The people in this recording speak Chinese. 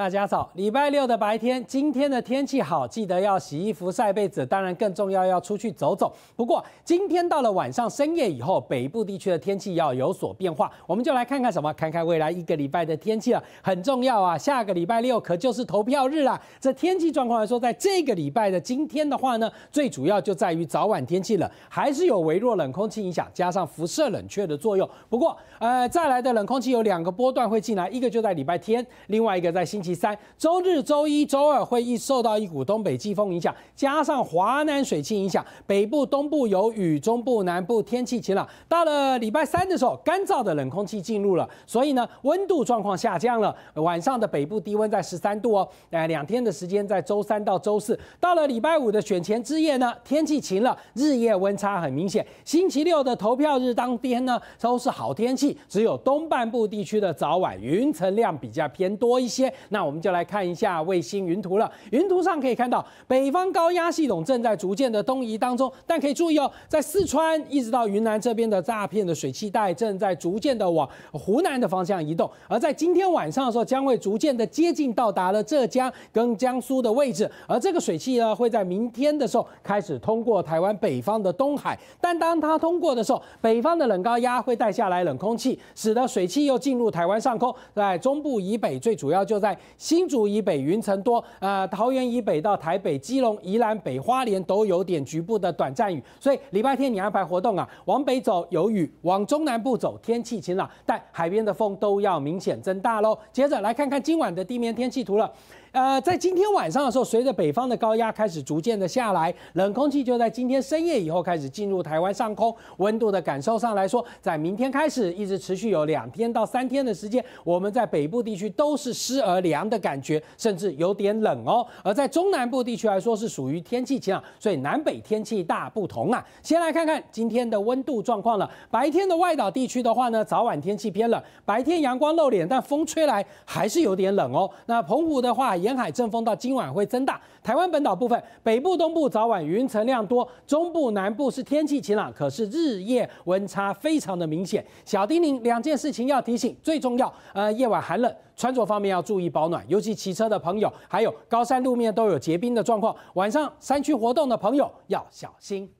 大家好，礼拜六的白天，今天的天气好，记得要洗衣服、晒被子。当然，更重要要出去走走。不过，今天到了晚上深夜以后，北部地区的天气要有所变化。我们就来看看什么，看看未来一个礼拜的天气了，很重要啊。下个礼拜六可就是投票日了。这天气状况来说，在这个礼拜的今天的话呢，最主要就在于早晚天气冷，还是有微弱冷空气影响，加上辐射冷却的作用。不过，呃，再来的冷空气有两个波段会进来，一个就在礼拜天，另外一个在星期。第三周日、周一周二会一受到一股东北季风影响，加上华南水汽影响，北部、东部有雨，中部、南部天气晴朗。到了礼拜三的时候，干燥的冷空气进入了，所以呢，温度状况下降了。晚上的北部低温在十三度哦。那两天的时间在周三到周四，到了礼拜五的选前之夜呢，天气晴了，日夜温差很明显。星期六的投票日当天呢，都是好天气，只有东半部地区的早晚云层量比较偏多一些。那那我们就来看一下卫星云图了。云图上可以看到，北方高压系统正在逐渐的东移当中。但可以注意哦，在四川一直到云南这边的大片的水汽带正在逐渐的往湖南的方向移动。而在今天晚上的时候，将会逐渐的接近到达了浙江跟江苏的位置。而这个水汽呢，会在明天的时候开始通过台湾北方的东海。但当它通过的时候，北方的冷高压会带下来冷空气，使得水汽又进入台湾上空，在中部以北，最主要就在。新竹以北云层多，呃，桃园以北到台北、基隆、宜兰、北花莲都有点局部的短暂雨，所以礼拜天你安排活动啊，往北走有雨，往中南部走天气晴朗，但海边的风都要明显增大喽。接着来看看今晚的地面天气图了，呃，在今天晚上的时候，随着北方的高压开始逐渐的下来，冷空气就在今天深夜以后开始进入台湾上空，温度的感受上来说，在明天开始一直持续有两天到三天的时间，我们在北部地区都是湿而凉。凉的感觉，甚至有点冷哦。而在中南部地区来说，是属于天气晴朗，所以南北天气大不同啊。先来看看今天的温度状况了。白天的外岛地区的话呢，早晚天气偏冷，白天阳光露脸，但风吹来还是有点冷哦。那澎湖的话，沿海阵风到今晚会增大。台湾本岛部分，北部、东部早晚云层量多，中部、南部是天气晴朗，可是日夜温差非常的明显。小叮咛，两件事情要提醒，最重要，呃，夜晚寒冷。穿着方面要注意保暖，尤其骑车的朋友，还有高山路面都有结冰的状况，晚上山区活动的朋友要小心。